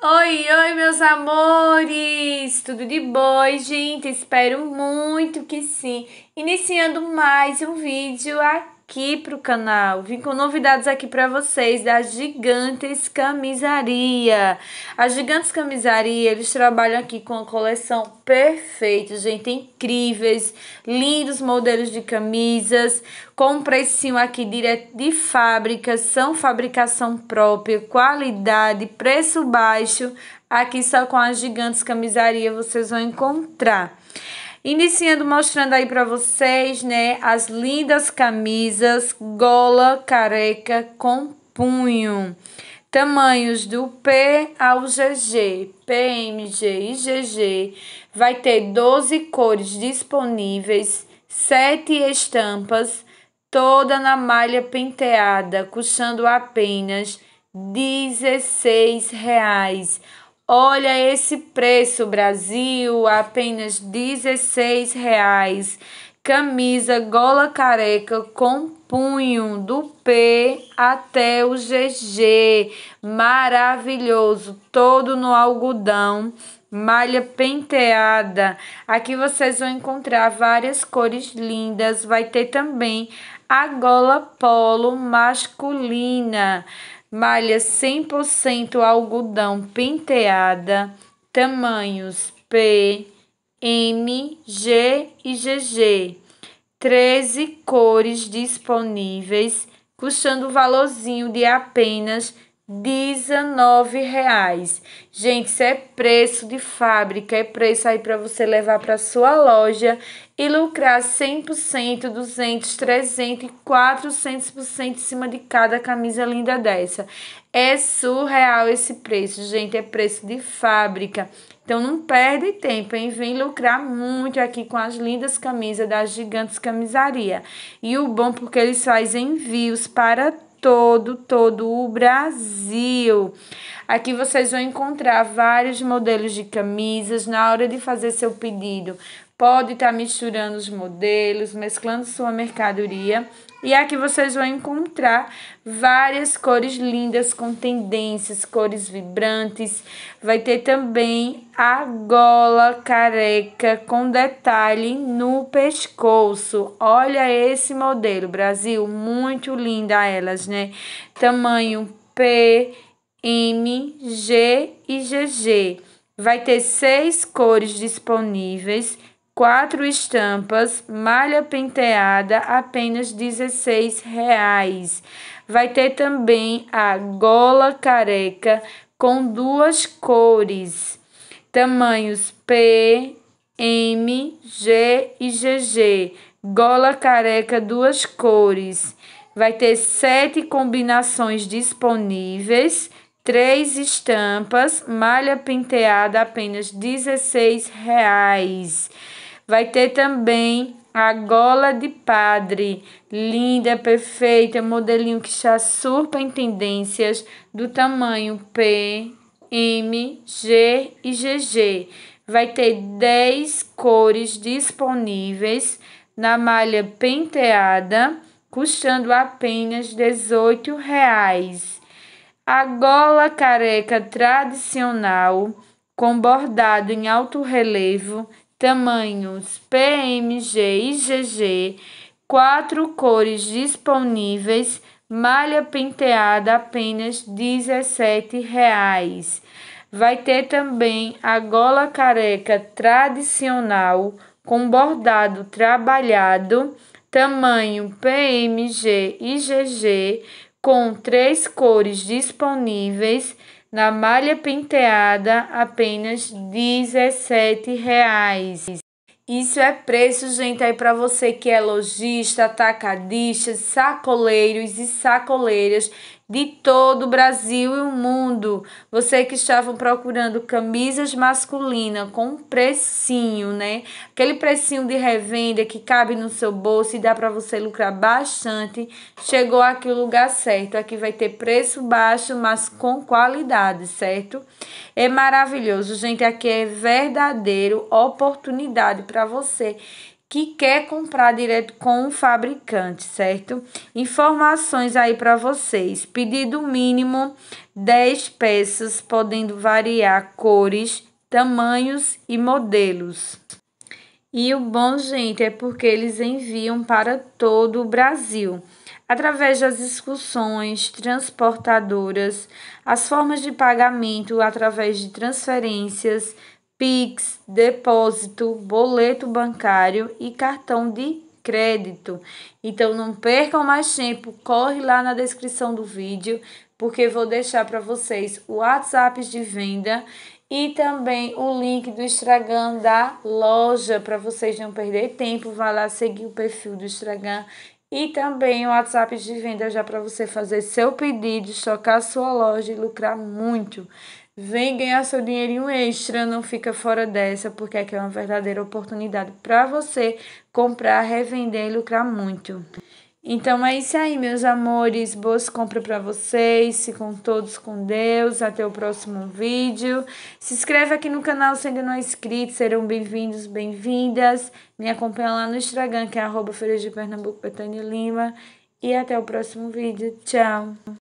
Oi, oi, meus amores! Tudo de boa, gente? Espero muito que sim. Iniciando mais um vídeo aqui aqui para o canal. Vim com novidades aqui para vocês da Gigantes Camisaria. A Gigantes Camisaria, eles trabalham aqui com a coleção perfeita, gente, incríveis, lindos modelos de camisas, com um precinho aqui direto de fábrica, são fabricação própria, qualidade, preço baixo. Aqui só com a Gigantes Camisaria vocês vão encontrar. Iniciando mostrando aí para vocês, né, as lindas camisas gola careca com punho. Tamanhos do P ao GG, PMG e GG. Vai ter 12 cores disponíveis, 7 estampas, toda na malha penteada, custando apenas R$ reais. Olha esse preço, Brasil, apenas reais. Camisa gola careca com punho do P até o GG. Maravilhoso, todo no algodão, malha penteada. Aqui vocês vão encontrar várias cores lindas. Vai ter também a gola polo masculina malha 100% algodão penteada, tamanhos P, M, G e GG. 13 cores disponíveis, custando o valorzinho de apenas R$19,00. Gente, isso é preço de fábrica, é preço aí para você levar para sua loja e lucrar 100%, 200, 300 e 400% em cima de cada camisa linda dessa. É surreal esse preço, gente, é preço de fábrica. Então não perde tempo, hein? Vem lucrar muito aqui com as lindas camisas da Gigantes Camisaria. E o bom porque eles fazem envios para todo, todo o Brasil. Aqui vocês vão encontrar vários modelos de camisas. Na hora de fazer seu pedido, pode estar tá misturando os modelos, mesclando sua mercadoria. E aqui vocês vão encontrar várias cores lindas com tendências, cores vibrantes. Vai ter também a gola careca com detalhe no pescoço. Olha esse modelo, Brasil, muito linda elas, né? Tamanho P M, G e GG. Vai ter seis cores disponíveis, quatro estampas, malha penteada, apenas R$16,00. Vai ter também a gola careca com duas cores, tamanhos P, M, G e GG. Gola careca duas cores. Vai ter sete combinações disponíveis três estampas, malha penteada apenas reais Vai ter também a gola de padre, linda, perfeita, modelinho que já surpa em tendências do tamanho P, M, G e GG. Vai ter 10 cores disponíveis na malha penteada, custando apenas R$ reais a gola careca tradicional, com bordado em alto relevo, tamanhos PMG e GG, quatro cores disponíveis, malha penteada apenas R$ 17,00. Vai ter também a gola careca tradicional com bordado trabalhado, tamanho PMG e GG, com três cores disponíveis na malha penteada apenas R$ 17,00. Isso é preço, gente, aí para você que é lojista, atacadista, sacoleiros e sacoleiras de todo o Brasil e o mundo. Você que estavam procurando camisas masculinas com um precinho, né? Aquele precinho de revenda que cabe no seu bolso e dá para você lucrar bastante. Chegou aqui o lugar certo. Aqui vai ter preço baixo, mas com qualidade, certo? É maravilhoso, gente. Aqui é verdadeiro oportunidade para você que quer comprar direto com o fabricante, certo? Informações aí para vocês: pedido mínimo 10 peças, podendo variar cores, tamanhos e modelos. E o bom, gente, é porque eles enviam para todo o Brasil, através das excursões, transportadoras, as formas de pagamento através de transferências, Pix, depósito, boleto bancário e cartão de crédito. Então não percam mais tempo, corre lá na descrição do vídeo, porque vou deixar para vocês o WhatsApp de venda e também o link do Instagram da loja para vocês não perder tempo, vá lá seguir o perfil do Instagram e também o WhatsApp de venda já para você fazer seu pedido, chocar sua loja e lucrar muito. Vem ganhar seu dinheirinho extra, não fica fora dessa, porque aqui é uma verdadeira oportunidade para você comprar, revender e lucrar muito. Então é isso aí, meus amores. Boas compras para vocês. Ficam todos com Deus. Até o próximo vídeo. Se inscreve aqui no canal se ainda não é inscrito. Serão bem-vindos, bem-vindas. Me acompanha lá no Instagram, que é arroba Feiras de Pernambuco, Betânia Lima. E até o próximo vídeo. Tchau.